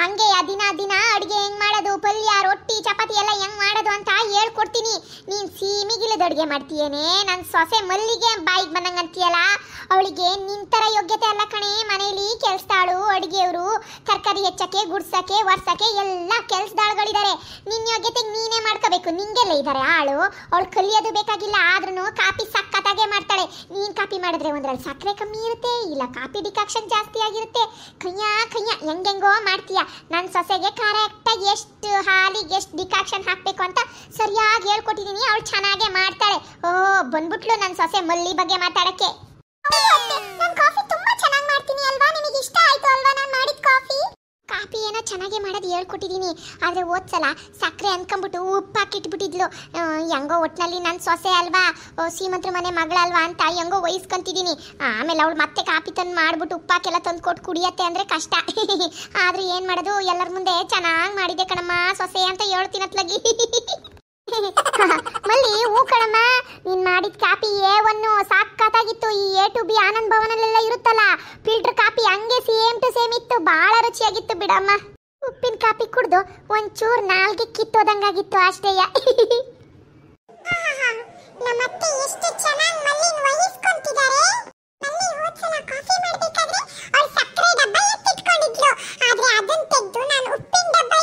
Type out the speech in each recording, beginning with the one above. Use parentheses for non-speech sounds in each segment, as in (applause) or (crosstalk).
ಹಂಗೆ ದಿನ ದಿನ ಅಡುಗೆ ಹೆಂಗ್ ಮಾಡೋದು ಪಲ್ಯ ರೊಟ್ಟಿ ಚಪಾತಿ ಎಲ್ಲ ಹೆಂಗ್ ಮಾಡೋದು ಅಂತ ಹೇಳ್ಕೊಡ್ತೀನಿ ನೀನ್ ಸೀಮಿಗಿಲ್ಲದ ಅಡುಗೆ ಮಾಡ್ತೀಯೇನೆ ನನ್ನ ಸೊಸೆ ಮಲ್ಲಿಗೆ ಬಾಯಿಗೆ ಬಂದಂಗೆ ಅಂತೀಯಲ್ಲ ಅವಳಿಗೆ ನಿಂತರ ಯೋಗ್ಯತೆ ಅಲ್ಲ ಕಣೆ ಮನೆಯಲ್ಲಿ ಕೆಲ್ಸದಾಳು ಅಡುಗೆಯವರು ತರಕಾರಿ ಹೆಚ್ಚಕ್ಕೆ ಗುಡ್ಸಕ್ಕೆ ಒರ್ಸಕ್ಕೆ ಎಲ್ಲ ಕೆಲ್ಸದಾಳುಗಳಿದ್ದಾರೆ ನಿನ್ ಯೋಗ್ಯತೆ ನೀನೇ ಮಾಡ್ಕೋಬೇಕು ನಿಂಗೆಲ್ಲ ಇದ್ದಾರೆ ಆಳು ಅವಳು ಕಲಿಯೋದು ಬೇಕಾಗಿಲ್ಲ ಆದ್ರೂ ಕಾಪಿ ಸಕ್ಕ ಸಖತ್ತಾಗೆ ಮಾಡ್ತಾಳೆ ನೀನು ಕಾಪಿ ಮಾಡಿದ್ರೆ ಒಂದ್ರಲ್ಲಿ ಸಕ್ಕರೆ ಕಮ್ಮಿ ಇರುತ್ತೆ ಇಲ್ಲ ಕಾಪಿ ಡಿಕಾಕ್ಷನ್ ಜಾಸ್ತಿ ಆಗಿರುತ್ತೆ ಕಯ್ಯ ಕಯ್ಯ ಹೆಂಗೆಂಗೋ ಮಾಡ್ತೀಯ ನನ್ನ ಸೊಸೆಗೆ ಕರೆಕ್ಟಾಗಿ ಎಷ್ಟು ಹಾಲಿಗೆ ಎಷ್ಟು ಡಿಕಾಕ್ಷನ್ ಹಾಕಬೇಕು ಅಂತ ಸರಿಯಾಗಿ ಹೇಳ್ಕೊಟ್ಟಿದ್ದೀನಿ ಅವಳು ಚೆನ್ನಾಗೆ ಮಾಡ್ತಾಳೆ ಓ ಬಂದ್ಬಿಟ್ಲು ನನ್ನ ಸೊಸೆ ಮಲ್ಲಿ ಬಗ್ಗೆ ಮಾತಾಡೋಕ್ಕೆ ನಾನು ಕಾಫಿ ತುಂಬಾ ಚೆನ್ನಾಗಿ ಮಾಡ್ತೀನಿ ಅಲ್ವಾ ನಿಮಗೆ ಇಷ್ಟ ಆಯ್ತು ಅಲ್ವಾ ನಾನು ಮಾಡಿದ ಕಾಫಿ ಕಾಪಿ ಏನೋ ಚೆನ್ನಾಗಿ ಮಾಡೋದು ಹೇಳ್ಕೊಟ್ಟಿದ್ದೀನಿ ಆದರೆ ಓದ್ಸಲ ಸಕ್ಕರೆ ಅಂದ್ಕೊಂಬಿಟ್ಟು ಉಪ್ಪು ಹಾಕಿಟ್ಬಿಟ್ಟಿದ್ಲು ಹೆಂಗೋ ಒಟ್ಟಿನಲ್ಲಿ ನನ್ನ ಸೊಸೆ ಅಲ್ವಾ ಸೀಮಂತ್ರ ಮನೆ ಮಗಳಲ್ವಾ ಅಂತ ಹೆಂಗೋ ವಹಿಸ್ಕೊಂತಿದ್ದೀನಿ ಆಮೇಲೆ ಅವಳು ಮತ್ತೆ ಕಾಪಿ ತಂದು ಮಾಡಿಬಿಟ್ಟು ಉಪ್ಪಾಕೆಲ್ಲ ತಂದು ಕೊಟ್ಟು ಕುಡಿಯತ್ತೆ ಅಂದರೆ ಕಷ್ಟ (laughs) ಆದರೆ ಏನು ಮಾಡೋದು ಎಲ್ಲರ ಮುಂದೆ ಚೆನ್ನಾಗಿ ಮಾಡಿದೆ ಕಣಮ್ಮ ಸೊಸೆ ಅಂತ ಹೇಳ್ತೀನತ್ಲಗಿ (laughs) (laughs) ಮಲ್ಲಿ ಹೂ ಕಣಮ್ಮ ನೀನ್ ಮಾಡಿದ ಕಾಪಿ ಎ ಒನ್ನು ಸಾಕತ್ತಾಗಿತ್ತು ಈ ಎ ಟು ಬಿ ಆನಂದ್ ಭವನಲ್ಲೆಲ್ಲ ಇರುತ್ತಲ್ಲ ಫಿಲ್ಟರ್ ಕಾಪಿ ಹಂಗೆ ಸೇಮ್ ಟು ಸೇಮ್ ಇತ್ತು ಬಹಳ ರುಚಿಯಾಗಿತ್ತು ಬಿಡಮ್ಮ ಉಪ್ಪಿನ ಕಾಪಿ ಕುಡ್ದು ಒಂಚೂರು ನಾಲ್ಗೆ ಕಿತ್ತೋದಂಗಾಗಿತ್ತು ಅಷ್ಟೇಯ (laughs) ಚೆನ್ನಾಗಿ ಸಕ್ಕರೆ ಉಪ್ಪಿನ ಮಾಡಿ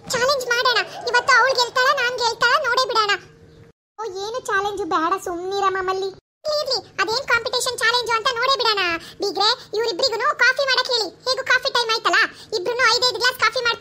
ಚಾಲೆಂಜ್ ಮಾಡೋಣ ಇವತ್ತು ಅವಳು ಗೆಲ್ತಾಳ ನಾನು ಗೆಲ್ತಾಳ ನೋಡೇ ಬಿಡೋಣ ಓ ಏನು ಚಾಲೆಂಜ್ ಬೇಡ ಸುಮ್ಮನಿರ ಮಮ್ಮಲ್ಲಿ ಇರ್ಲಿ ಅದೇನ್ ಕಾಂಪಿಟೇಷನ್ ಚಾಲೆಂಜ್ ಅಂತ ನೋಡೇ ಬಿಡೋಣ ಬಿಗ್ರೆ ಇವರಿಬ್ಬರಿಗೂ ಕಾಫಿ ಮಾಡಕ್ ಹೇಳಿ ಹೇಗೂ ಕಾಫಿ ಟೈಮ್ ಆಯ್ತಲ್ಲ ಇಬ್ರು ಐದೈದು ಗ್ಲಾಸ್ ಕಾಫಿ ಮಾಡ್ತಾರೆ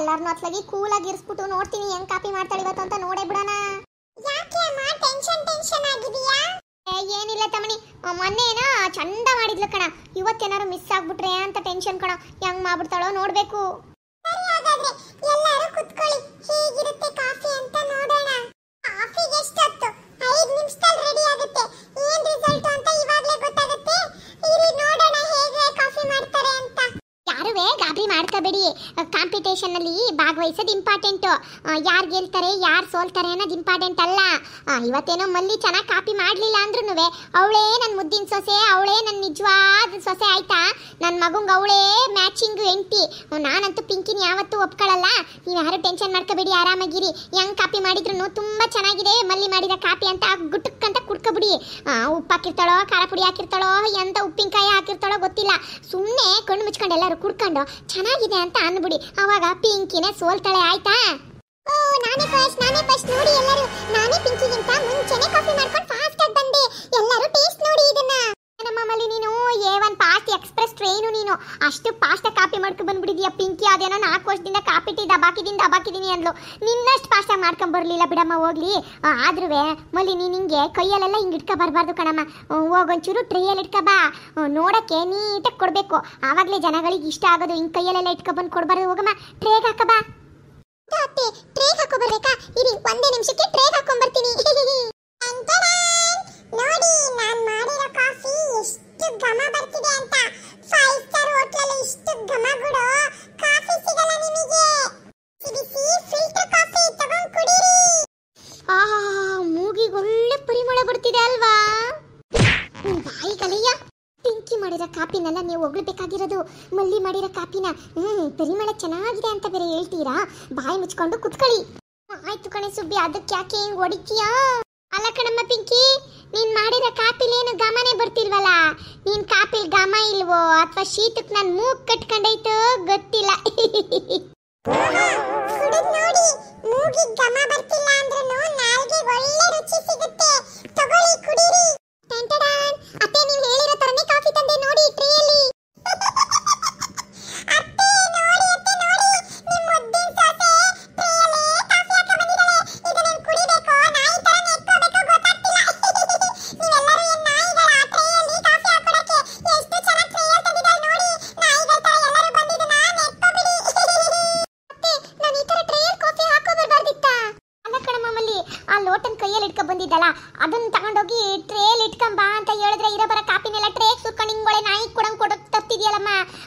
ಎಲ್ಲಾರನ್ನೂ ಅತ್ಲಾಗಿ ಕೂಲ್ ಆಗಿ ಇರಿಸ್ಬಿಟ್ಟು ನೋಡ್ತೀನಿ ಹೆಂಗ್ ಕಾಪಿ ಮಾಡ್ತಾಳೆ ಇವತ್ತು ಅಂತ ನೋಡೇ ಬಿಡೋಣ ಯಾಕೆ ಅಮ್ಮ ಟೆನ್ಷನ್ ಟೆನ್ಷನ್ ಆಗಿದೀಯಾ ಏನಿಲ್ಲ ತಮಣಿ ಮೊನ್ನೆ ಏನೋ ಚಂದ ಮಾಡಿದ್ಲು ಕಣ ಇವತ್ತು ಏನಾರು ಮಿಸ್ ಆಗ್ಬಿಟ್ರೆ ಅಂತ ಟೆನ್ಷನ್ ಕಣ ಹೆಂಗ್ ಮಾಡ್ಬಿಡ್ತಾಳೋ ನೋಡ್ಬೇಕು ಸರಿ ಹಾಗಾದ್ರೆ ಎಲ್ಲರೂ ಕೂತ್ಕೊಳ್ಳಿ ಹೇಗಿರುತ್ತೆ ಕಾಫಿ ಅಂತ ನೋಡೋಣ ಕಾಫಿಗೆ channel ವಹಿಸೋದು ಇಂಪಾರ್ಟೆಂಟು ಯಾರು ಗೆಲ್ತಾರೆ ಯಾರು ಸೋಲ್ತಾರೆ ಅನ್ನೋದು ಇಂಪಾರ್ಟೆಂಟ್ ಅಲ್ಲ ಇವತ್ತೇನೋ ಮಲ್ಲಿ ಚೆನ್ನಾಗಿ ಕಾಪಿ ಮಾಡಲಿಲ್ಲ ಅಂದ್ರೂ ಅವಳೇ ನನ್ನ ಮುದ್ದಿನ ಸೊಸೆ ಅವಳೇ ನನ್ನ ನಿಜವಾದ ಸೊಸೆ ಆಯ್ತಾ ನನ್ನ ಮಗುಂಗೆ ಅವಳೇ ಮ್ಯಾಚಿಂಗು ಎಂಟಿ ನಾನಂತೂ ಪಿಂಕಿನ ಯಾವತ್ತೂ ಒಪ್ಕೊಳ್ಳಲ್ಲ ನೀವು ಯಾರು ಟೆನ್ಷನ್ ಮಾಡ್ಕೋಬೇಡಿ ಆರಾಮಾಗಿರಿ ಹೆಂಗೆ ಕಾಪಿ ಮಾಡಿದ್ರು ತುಂಬ ಚೆನ್ನಾಗಿದೆ ಮಲ್ಲಿ ಮಾಡಿದ ಕಾಪಿ ಅಂತ ಗುಟ್ಟಕ್ಕಂತ ಕುಡ್ಕೊಬಿಡಿ ಉಪ್ಪು ಹಾಕಿರ್ತಾಳೋ ಖಾರ ಪುಡಿ ಹಾಕಿರ್ತಾಳೋ ಎಂತ ಉಪ್ಪಿನಕಾಯಿ ಹಾಕಿರ್ತಾಳೋ ಗೊತ್ತಿಲ್ಲ ಸುಮ್ಮನೆ ಕಣ್ಣು ಮುಚ್ಕೊಂಡು ಎಲ್ಲರೂ ಕುಡ್ಕೊಂಡು ಚೆನ್ನಾಗಿದೆ ಅಂತ ಅನ್ಬಿಡಿ ಅವಾಗ ಪಿಂಕಿನೇ ಸೋ ಹೋಲ್ತಾಳೆ ಆಯ್ತಾ ಓ ನಾನೇ ಫಸ್ಟ್ ನಾನೇ ಫಸ್ಟ್ ನೋಡಿ ಎಲ್ಲರೂ ನಾನೇ ಪಿಂಕಿಗಿಂತ ಮುಂಚೆನೆ ಕಾಫಿ ಮಾಡ್ಕೊಂಡು ಫಾಸ್ಟ್ ಆಗಿ ಬಂದೆ ಎಲ್ಲರೂ ಟೇಸ್ಟ್ ನೋಡಿ ಇದನ್ನ ಮಾಮೂಲಿ ನೀನು ಏ ಒನ್ ಫಾಸ್ಟ್ ಎಕ್ಸ್ಪ್ರೆಸ್ ಟ್ರೈನು ನೀನು ಅಷ್ಟು ಫಾಸ್ಟಾಗಿ ಕಾಪಿ ಮಾಡ್ಕೊ ಬಂದ್ಬಿಟ್ಟಿದ್ಯಾ ಪಿಂಕಿ ಅದೇನೋ ನಾಲ್ಕು ವರ್ಷದಿಂದ ಕಾಪಿಟ್ಟಿದ್ದ ಬಾಕಿದಿಂದ ದಬಾಕಿದ್ದೀನಿ ಅಂದ್ಲು ನಿನ್ನಷ್ಟು ಫಾಸ್ಟಾಗಿ ಮಾಡ್ಕೊಂಡು ಬರಲಿಲ್ಲ ಬಿಡಮ್ಮ ಹೋಗ್ಲಿ ಆದ್ರೂ ಮಲ್ಲಿ ನೀನು ಹಿಂಗೆ ಕೈಯಲ್ಲೆಲ್ಲ ಹಿಂಗೆ ಇಟ್ಕೊ ಬರಬಾರ್ದು ಕಣಮ್ಮ ಹೋಗೊಂಚೂರು ಟ್ರೈಯಲ್ಲಿ ಇಟ್ಕೊ ಬಾ ನೋಡೋಕ್ಕೆ ನೀಟಾಗಿ ಕೊಡಬೇಕು ಆವಾಗಲೇ ಜನಗಳಿಗೆ ಇಷ್ಟ ಆಗೋದು ಹಿಂಗೆ ಕೈಯಲ್ಲೆಲ್ಲ ಇಟ್ಕೊ ಬಂದು ಕೊಡಬಾರ್ದು ಹೋಗಮ್ಮ ಟ್ರೇಗೆ ಹಾಕೋ ಬಾ ಒಂದೇ ನಿಮಿಷಕ್ಕೆ ಟ್ರೇಗೆ ಬರ್ತೀನಿ (laughs) ನೋಡಿ ನಾನು ಮಾಡಿರೋ ಮಾಡಿರೋದು ಮಲ್ಲಿ ಮಾಡಿರೋ ಕಾಪಿನ ಹ್ಮ್ ಪರಿಮಳ ಚೆನ್ನಾಗಿದೆ ಅಂತ ಬೇರೆ ಹೇಳ್ತೀರಾ ಬಾಯಿ ಮುಚ್ಕೊಂಡು ಕುತ್ಕೊಳ್ಳಿ ಆಯ್ತು ಕಣೆ ಸುಬ್ಬಿ ಅದಕ್ಕೆ ಯಾಕೆ ಹಿಂಗ್ ಹೊಡಿತೀಯಾ ಅಲ್ಲ ಕಣಮ್ಮ ಪಿಂಕಿ ನೀನ್ ಮಾಡಿರೋ ಏನು ಗಮನೇ ಬರ್ತಿಲ್ವಲ್ಲ ನೀನ್ ಕಾಪಿಲ್ ಗಮ ಇಲ್ವೋ ಅಥವಾ ಶೀತಕ್ ನನ್ ಮೂಗ್ ಕಟ್ಕೊಂಡೈತೋ ಗೊತ್ತಿಲ್ಲ (laughs) ನೋಡಿ ಮೂಗಿ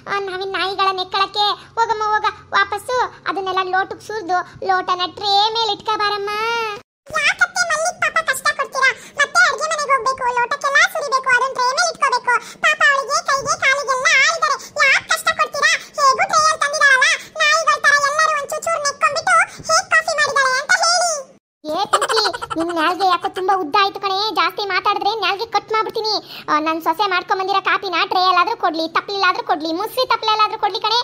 ನಾವಿನ್ ನಾಯಿಗಳ ನೆಕ್ಕಳಕ್ಕೆ ಹೋಗಮ್ಮ ಹೋಗ ವಾಪಸ್ಸು ಅದನ್ನೆಲ್ಲ ಲೋಟಕ್ಕೆ ಸುರಿದು ಲೋಟನ ಟ್ರೇ ಮೇಲೆ ಇಟ್ಕ ಬಾರಮ್ಮ ಲೋಟಕ್ಕೆಲ್ಲ ಸುರಿಬೇಕು ಅದನ್ನ ಟ್ರೇ ಮೇಲೆ ಇಟ್ಕೋಬೇಕು ಪಾಪ ಅವಳಿಗೆ ಕೈಗೆ ಕಾಲಿಗೆಲ್ಲ ನನ್ನ ನಾಲ್ಗೆ ಯಾಕೋ ತುಂಬಾ ಉದ್ದ ಆಯ್ತು ಕಣೆ ಜಾಸ್ತಿ ಮಾತಾಡಿದ್ರೆ ನಾಲ್ಗೆ ಕಟ್ ಮಾಡ್ಬಿಡ್ತೀನಿ ನನ್ನ ಸೊಸೆ ಮಾಡ್ಕೊಂಬಂದಿರೋ ಕಾಪಿನ ಟ್ರೇ ಎಲ್ಲಾದ್ರೂ ಕೊಡ್ಲಿ ತಪ್ಪಲಿಲ್ಲಾದ್ರೂ ಕೊಡ್ಲಿ ಮುಸ್ರಿ ತಪ್ಪಲೆಲ್ಲಾದ್ರೂ ಕೊಡ್ಲಿ ಕಣೆ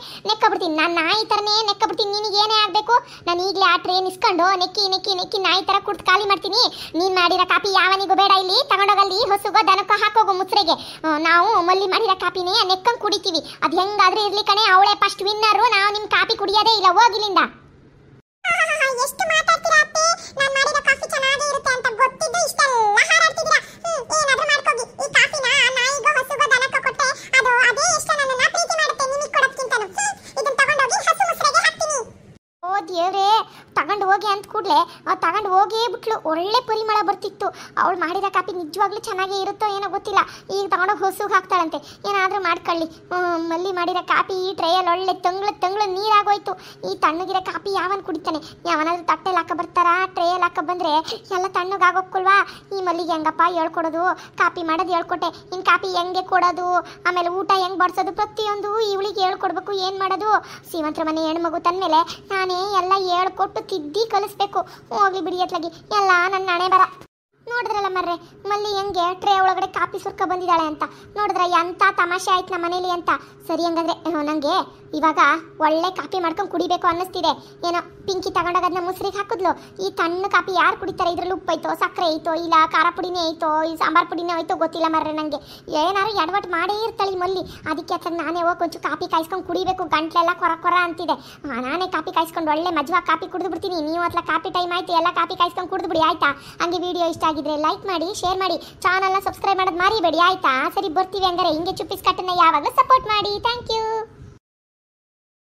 ಬಿಡ್ತೀನಿ ನಾನು ನಾಯಿ ಥರನೇ ಬಿಡ್ತೀನಿ ನಿನಗೆ ಏನೇ ಆಗಬೇಕು ನಾನು ಈಗಲೇ ಆ ಟ್ರೇ ನಿಸ್ಕೊಂಡು ನೆಕ್ಕಿ ನೆಕ್ಕಿ ನೆಕ್ಕಿ ನಾಯಿ ಥರ ಕುಡ್ದು ಖಾಲಿ ಮಾಡ್ತೀನಿ ನೀನು ಮಾಡಿರೋ ಕಾಪಿ ಯಾವನಿಗೂ ಬೇಡ ಇಲ್ಲಿ ತಗೊಂಡೋಗಲ್ಲಿ ಹೊಸಗೋ ದನಕ್ಕೋ ಹಾಕೋಗು ಮುಸ್ರೆಗೆ ನಾವು ಮಲ್ಲಿ ಮಾಡಿರೋ ಕಾಪಿನೇ ನೆಕ್ಕಂಗೆ ಕುಡಿತೀವಿ ಅದು ಹೆಂಗಾದ್ರೂ ಇರಲಿ ಕಣೆ ಅವಳೇ ಫಸ್ಟ್ ವಿನ್ನರು ನಾವು ನಿಮ್ಮ ಕಾಪಿ ಕುಡಿಯೋದೇ ಇಲ್ಲ ಹೋಗಿಲ್ಲಿಂದ (laughs) ಎಷ್ಟು ಮಾತಾಡ್ತೀರಾ ಅತ್ತೆ ನಾನು ಗೊತ್ತಿದ್ದು ಇಷ್ಟೆಲ್ಲ ಹಾರಾಡ್ತಿದ್ದೀರಾ ಏನಾದ್ರೂ ಅಂದ್ಲೇ ಅವ್ರು ತಗೊಂಡು ಹೋಗೇ ಬಿಟ್ಲು ಒಳ್ಳೆ ಪರಿಮಳ ಬರ್ತಿತ್ತು ಅವಳು ಮಾಡಿದ ಕಾಪಿ ನಿಜವಾಗ್ಲೂ ಚೆನ್ನಾಗೇ ಇರುತ್ತೋ ಏನೋ ಗೊತ್ತಿಲ್ಲ ಈಗ ತಗೊಂಡೋಗಿ ಹೊಸಗೆ ಹಾಕ್ತಾಳಂತೆ ಏನಾದರೂ ಮಾಡ್ಕೊಳ್ಳಿ ಮಲ್ಲಿ ಮಾಡಿರೋ ಕಾಪಿ ಈ ಟ್ರೈಯಲ್ಲಿ ಒಳ್ಳೆ ತಂಗ್ಳು ತಂಗ್ಳು ನೀರಾಗೋಯ್ತು ಈ ತಣ್ಣಗಿರೋ ಕಾಪಿ ಯಾವನ್ ಕುಡಿತಾನೆ ಯಾವನಾದ್ರೂ ತಟ್ಟೆಲಿ ಹಾಕ ಬರ್ತಾರಾ ಟ್ರೇಯಲ್ಲಿ ಹಾಕ ಬಂದ್ರೆ ಎಲ್ಲ ತಣ್ಣಗಾಗೋಕ್ಕಲ್ವಾ ಈ ಮಲ್ಲಿಗೆ ಹೆಂಗಪ್ಪ ಹೇಳ್ಕೊಡೋದು ಕಾಪಿ ಮಾಡೋದು ಹೇಳ್ಕೊಟ್ಟೆ ಇನ್ ಕಾಪಿ ಹೆಂಗೆ ಕೊಡೋದು ಆಮೇಲೆ ಊಟ ಹೆಂಗ್ ಬಡಿಸೋದು ಪ್ರತಿಯೊಂದು ಇವಳಿಗೆ ಹೇಳ್ಕೊಡ್ಬೇಕು ಏನು ಮಾಡೋದು ಸೀಮಂತ್ರ ಮನೆ ಹೆಣ್ಮಗು ತಂದ್ಮೇಲೆ ನಾನೇ ಎಲ್ಲ ಹೇಳ್ಕೊಟ್ಟು ತಿದ್ದಿ ಕಲಿಸ್ಬೇಕು ಹೋಗ್ಲಿ ಬಿಡಿ ಅತ್ಲಾಗಿ ಎಲ್ಲ ನನ್ನ ನಡೆ ನನಗೆ ಟ್ರೇ ಒಳಗಡೆ ಕಾಪಿ ಸುರ್ಕ ಬಂದಿದ್ದಾಳೆ ಅಂತ ನೋಡಿದ್ರೆ ಎಂತ ತಮಾಷೆ ಆಯ್ತು ನಮ್ಮ ಮನೇಲಿ ಅಂತ ಸರಿ ಹಂಗಂದ್ರೆ ನಂಗೆ ಇವಾಗ ಒಳ್ಳೆ ಕಾಪಿ ಮಾಡ್ಕೊಂಡು ಕುಡಿಬೇಕು ಅನ್ನಿಸ್ತಿದೆ ಏನೋ ಪಿಂಕಿ ತಗೊಂಡಾಗ ಅದನ್ನ ಮುಸ್ರಿಗೆ ಹಾಕಿದ್ಲು ಈ ತಣ್ಣ ಕಾಪಿ ಯಾರು ಕುಡಿತಾರೆ ಇದ್ರಲ್ಲಿ ಉಪ್ಪೈತೋ ಸಕ್ಕರೆ ಐತೋ ಇಲ್ಲ ಖಾರ ಪುಡಿನೇ ಐತೋ ಈ ಸಾಂಬಾರ್ ಪುಡಿನೇ ಐತೋ ಗೊತ್ತಿಲ್ಲ ಮರ್ರೆ ನಂಗೆ ಏನಾರು ಎಡವಟ್ ಮಾಡೇ ಇರ್ತಾಳೆ ಮಲ್ಲಿ ಅದಕ್ಕೆ ಅಥವಾ ನಾನೇ ಹೋಗಿ ಕೊಂಚು ಕಾಪಿ ಕಾಯಿಸ್ಕೊಂಡು ಕುಡಿಬೇಕು ಗಂಟ್ಲೆಲ್ಲ ಕೊರ ಕೊರ ಅಂತಿದೆ ನಾನೇ ಕಾಪಿ ಕಾಯಿಸ್ಕೊಂಡು ಒಳ್ಳೆ ಮಜ್ವಾಗ ಕಾಪಿ ಕುಡಿದು ಬಿಡ್ತೀನಿ ನೀವು ಅತ್ಲ ಕಾಪಿ ಟೈಮ್ ಆಯ್ತು ಎಲ್ಲ ಕಾಪಿ ಕಾಯಿಸ್ಕೊಂಡು ಕುಡಿದ್ಬಿಡಿ ಆಯ್ತಾ ಹಂಗೆ ವಿಡಿಯೋ ಇಷ್ಟ ಆಗಿದ್ರೆ ಲೈಕ್ ಮಾಡಿ ಶೇರ್ ಮಾಡಿ ಚಾನಲ್ನ ಸಬ್ಸ್ಕ್ರೈಬ್ ಮಾಡೋದು ಮರಿಬೇಡಿ ಆಯ್ತಾ ಸರಿ ಬರ್ತೀವಿ ಅಂದರೆ ಹಿಂಗೆ ಚುಪ್ಪಿಸ್ ಕಟ್ಟನ್ನ ಯಾವಾಗಲೂ ಸಪೋರ್ಟ್ ಮಾಡಿ ಥ್ಯಾಂಕ್ ಯು